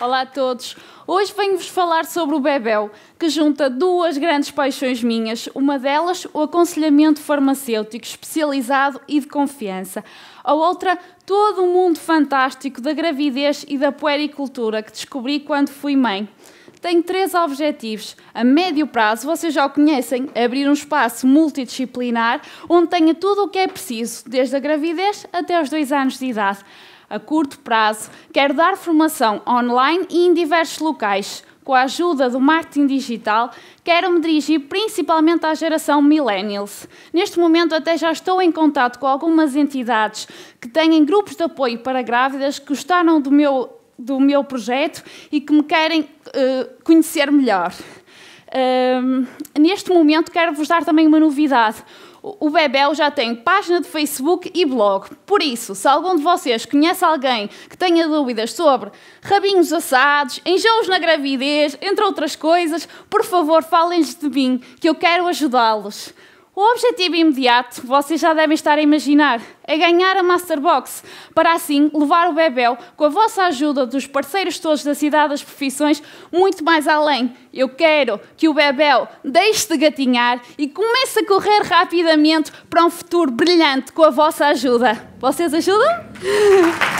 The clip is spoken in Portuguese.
Olá a todos. Hoje venho-vos falar sobre o Bebel, que junta duas grandes paixões minhas. Uma delas, o aconselhamento farmacêutico especializado e de confiança. A outra, todo o um mundo fantástico da gravidez e da puericultura que descobri quando fui mãe. Tenho três objetivos. A médio prazo, vocês já o conhecem, abrir um espaço multidisciplinar onde tenha tudo o que é preciso, desde a gravidez até os dois anos de idade a curto prazo, quero dar formação online e em diversos locais. Com a ajuda do marketing digital, quero me dirigir principalmente à geração Millennials. Neste momento, até já estou em contato com algumas entidades que têm grupos de apoio para grávidas que gostaram do meu, do meu projeto e que me querem uh, conhecer melhor. Um, neste momento, quero vos dar também uma novidade. O Bebel já tem página de Facebook e blog. Por isso, se algum de vocês conhece alguém que tenha dúvidas sobre rabinhos assados, enjoos na gravidez, entre outras coisas, por favor, falem-lhes de mim, que eu quero ajudá-los. O objetivo imediato, vocês já devem estar a imaginar, é ganhar a Masterbox, para assim levar o Bebel, com a vossa ajuda dos parceiros todos da Cidade das Profissões, muito mais além. Eu quero que o Bebel deixe de gatinhar e comece a correr rapidamente para um futuro brilhante com a vossa ajuda. Vocês ajudam?